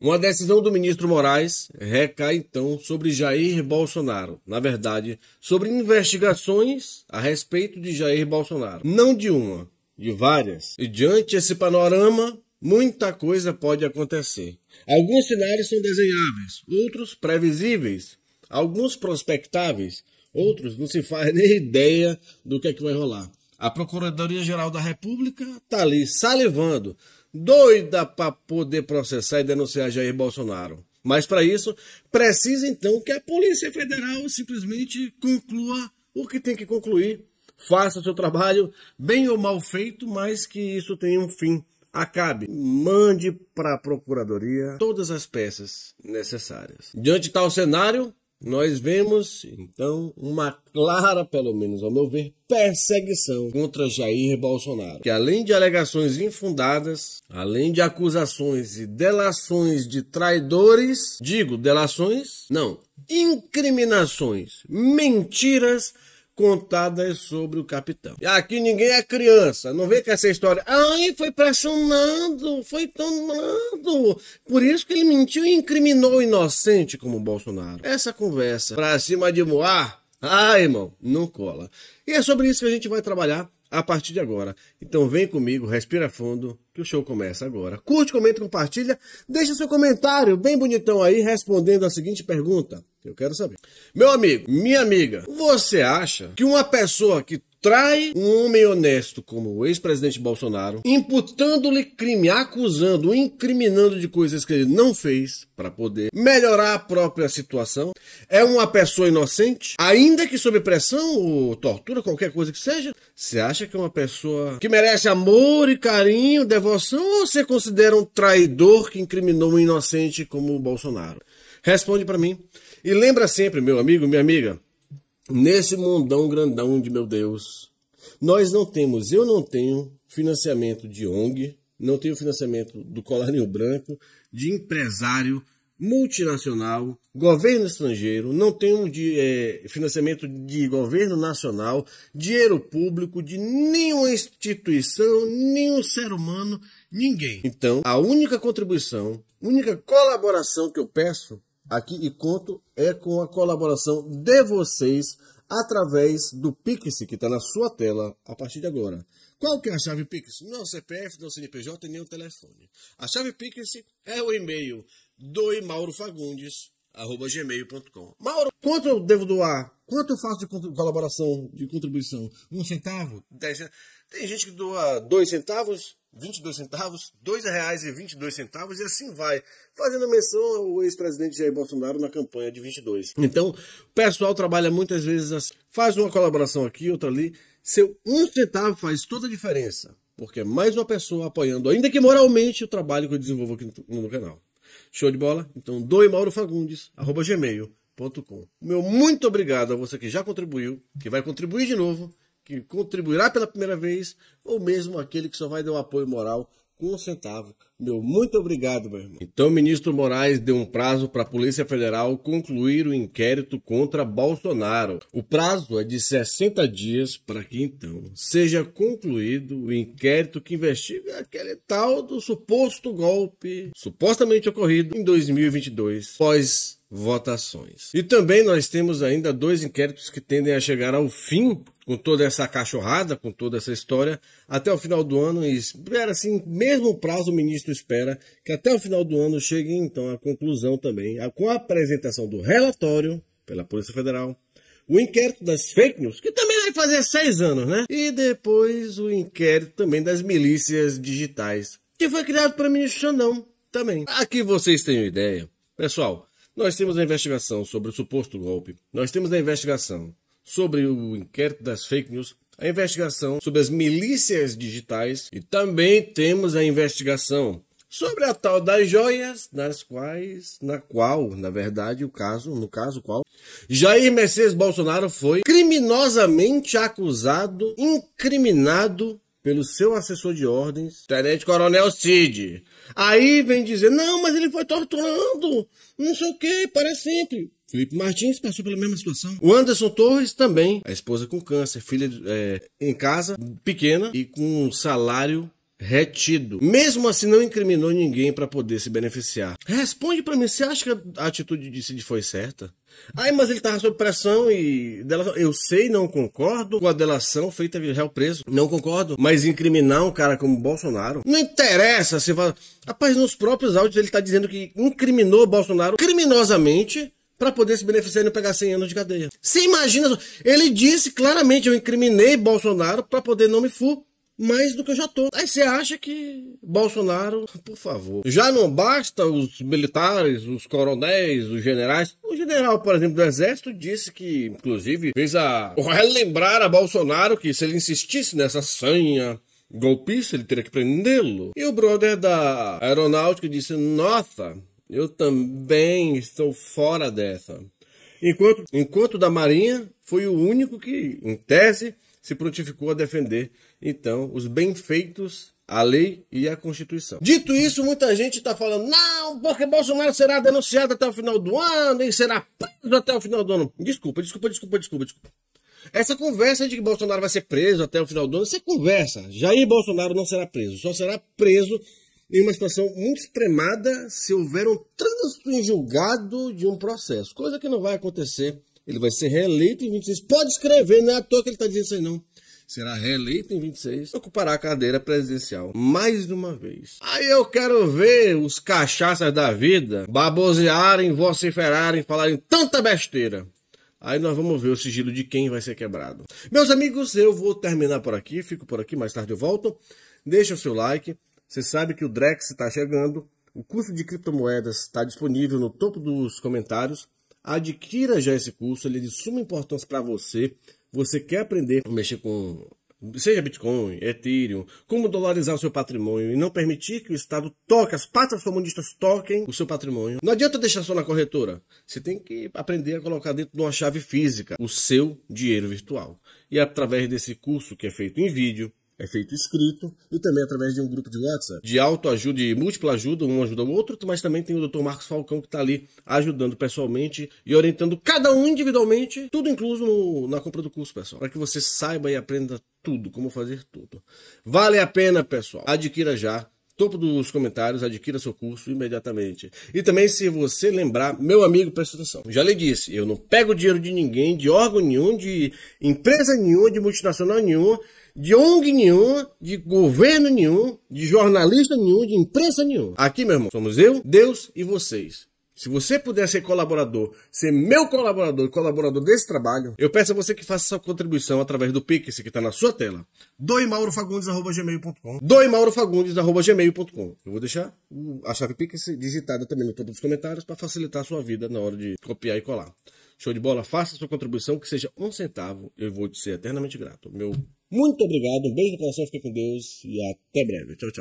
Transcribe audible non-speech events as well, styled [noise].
Uma decisão do ministro Moraes recai então sobre Jair Bolsonaro, na verdade, sobre investigações a respeito de Jair Bolsonaro. Não de uma, de várias. E diante esse panorama, muita coisa pode acontecer. Alguns cenários são desenháveis, outros previsíveis, alguns prospectáveis, outros não se faz [laughs] nem ideia do que é que vai rolar. A Procuradoria-Geral da República está ali salivando, doida para poder processar e denunciar Jair Bolsonaro. Mas para isso, precisa então que a Polícia Federal simplesmente conclua o que tem que concluir. Faça seu trabalho, bem ou mal feito, mas que isso tenha um fim. Acabe. Mande para a Procuradoria todas as peças necessárias. Diante de tal cenário, nós vemos, então, uma clara, pelo menos ao meu ver, perseguição contra Jair Bolsonaro, que além de alegações infundadas, além de acusações e delações de traidores, digo delações, não, incriminações, mentiras, contadas sobre o capitão. E aqui ninguém é criança, não vê que essa história. Ai, foi pressionando, foi tomando. Por isso que ele mentiu e incriminou o inocente como o Bolsonaro. Essa conversa pra cima de Moá, Ai, irmão, não cola. E é sobre isso que a gente vai trabalhar a partir de agora. Então vem comigo, respira fundo, que o show começa agora. Curte, comenta, compartilha, deixa seu comentário bem bonitão aí respondendo a seguinte pergunta. Eu quero saber. Meu amigo, minha amiga, você acha que uma pessoa que trai um homem honesto como o ex-presidente Bolsonaro, imputando-lhe crime, acusando, incriminando de coisas que ele não fez para poder melhorar a própria situação. É uma pessoa inocente, ainda que sob pressão ou tortura, qualquer coisa que seja. Você acha que é uma pessoa que merece amor e carinho, devoção, ou você considera um traidor que incriminou um inocente como o Bolsonaro? Responde para mim. E lembra sempre, meu amigo, minha amiga, Nesse mundão grandão de meu Deus, nós não temos, eu não tenho financiamento de ONG, não tenho financiamento do Colarinho Branco, de empresário multinacional, governo estrangeiro, não tenho de, é, financiamento de governo nacional, dinheiro público, de nenhuma instituição, nenhum ser humano, ninguém. Então, a única contribuição, única colaboração que eu peço aqui e conto é com a colaboração de vocês através do Pix que está na sua tela a partir de agora. Qual que é a chave Pix? Não é o CPF, não é o CNPJ, nem o telefone. A chave Pix é o e-mail doimaurofagundesgmail.com Mauro, quanto eu devo doar? Quanto eu faço de colaboração, de contribuição? Um centavo? Dez centavos? Tem gente que doa dois centavos, 22 centavos, R$ 2,22 e assim vai, fazendo menção ao ex-presidente Jair Bolsonaro na campanha de 22. Então, o pessoal trabalha muitas vezes assim, faz uma colaboração aqui, outra ali, seu um centavo faz toda a diferença, porque é mais uma pessoa apoiando, ainda que moralmente, o trabalho que eu desenvolvo aqui no, no canal. Show de bola? Então, doe Mauro Fagundes, arroba gmail.com. Meu muito obrigado a você que já contribuiu, que vai contribuir de novo que contribuirá pela primeira vez, ou mesmo aquele que só vai dar um apoio moral com um centavo. Meu muito obrigado, meu irmão. Então, o ministro Moraes deu um prazo para a Polícia Federal concluir o inquérito contra Bolsonaro. O prazo é de 60 dias para que então seja concluído o inquérito que investiga aquele tal do suposto golpe supostamente ocorrido em 2022. Pós votações. E também nós temos ainda dois inquéritos que tendem a chegar ao fim com toda essa cachorrada, com toda essa história, até o final do ano, e espera assim, mesmo prazo o ministro espera que até o final do ano chegue então à conclusão também, com a apresentação do relatório pela Polícia Federal, o inquérito das fake news, que também vai fazer seis anos, né? E depois o inquérito também das milícias digitais, que foi criado pelo ministro Xandão também. Aqui vocês têm uma ideia. Pessoal, nós temos a investigação sobre o suposto golpe, nós temos a investigação sobre o inquérito das fake news, a investigação sobre as milícias digitais e também temos a investigação sobre a tal das joias, nas quais, na qual, na verdade, o caso, no caso qual, Jair Messias Bolsonaro foi criminosamente acusado, incriminado pelo seu assessor de ordens, Tenente Coronel Cid. Aí vem dizer, não, mas ele foi torturando, não sei o que, parece simples. Felipe Martins passou pela mesma situação. O Anderson Torres também, a esposa com câncer, filha é, em casa, pequena e com um salário retido. Mesmo assim, não incriminou ninguém para poder se beneficiar. Responde para mim, você acha que a atitude de Cid foi certa? Ai, mas ele tava sob pressão e delação. Eu sei, não concordo com a delação feita de réu preso. Não concordo. Mas incriminar um cara como Bolsonaro. Não interessa se fala. Rapaz, nos próprios áudios ele está dizendo que incriminou Bolsonaro criminosamente para poder se beneficiar e não pegar 100 anos de cadeia. Você imagina? Ele disse claramente: eu incriminei Bolsonaro para poder não me fu mais do que eu já tô. Aí você acha que Bolsonaro, por favor, já não basta os militares, os coronéis, os generais. O general, por exemplo, do Exército disse que, inclusive, fez a relembrar a Bolsonaro que se ele insistisse nessa sanha golpista, ele teria que prendê-lo. E o brother da aeronáutica disse: Nossa, eu também estou fora dessa. Enquanto, enquanto da Marinha foi o único que, em tese, se prontificou a defender, então, os bem-feitos a lei e a Constituição. Dito isso, muita gente está falando, não, porque Bolsonaro será denunciado até o final do ano e será preso até o final do ano. Desculpa, desculpa, desculpa, desculpa, desculpa. Essa conversa de que Bolsonaro vai ser preso até o final do ano, você é conversa. Jair Bolsonaro não será preso, só será preso em uma situação muito extremada se houver um trânsito em julgado de um processo, coisa que não vai acontecer ele vai ser reeleito em 26. Pode escrever, não é à toa que ele está dizendo isso aí, não. Será reeleito em 26, ocupará a cadeira presidencial mais uma vez. Aí eu quero ver os cachaças da vida babosearem, vociferarem, falarem tanta besteira. Aí nós vamos ver o sigilo de quem vai ser quebrado. Meus amigos, eu vou terminar por aqui, fico por aqui, mais tarde eu volto. Deixa o seu like. Você sabe que o Drex está chegando. O curso de criptomoedas está disponível no topo dos comentários adquira já esse curso, ele é de suma importância para você. Você quer aprender a mexer com seja Bitcoin, Ethereum, como dolarizar o seu patrimônio e não permitir que o Estado toque, as patas comunistas toquem o seu patrimônio. Não adianta deixar só na corretora. Você tem que aprender a colocar dentro de uma chave física o seu dinheiro virtual. E é através desse curso que é feito em vídeo, é feito escrito e também através de um grupo de WhatsApp. De autoajuda e múltipla ajuda, um ajuda o outro, mas também tem o Dr. Marcos Falcão que está ali ajudando pessoalmente e orientando cada um individualmente, tudo incluso no, na compra do curso, pessoal, para que você saiba e aprenda tudo, como fazer tudo. Vale a pena, pessoal. Adquira já topo dos comentários, adquira seu curso imediatamente. E também, se você lembrar, meu amigo, presta atenção. Já lhe disse, eu não pego dinheiro de ninguém, de órgão nenhum, de empresa nenhuma, de multinacional nenhuma, de ONG nenhum, de governo nenhum, de jornalista nenhum, de imprensa nenhum. Aqui, meu irmão, somos eu, Deus e vocês. Se você puder ser colaborador, ser meu colaborador e colaborador desse trabalho, eu peço a você que faça sua contribuição através do Pix que está na sua tela. doimaurofagundes.gmail.com doemaurofagundesgmail.com Eu vou deixar a chave Pix digitada também no topo dos comentários para facilitar a sua vida na hora de copiar e colar. Show de bola, faça sua contribuição, que seja um centavo, eu vou te ser eternamente grato. Meu muito obrigado, um beijo no coração, fique com Deus e até breve. Tchau, tchau.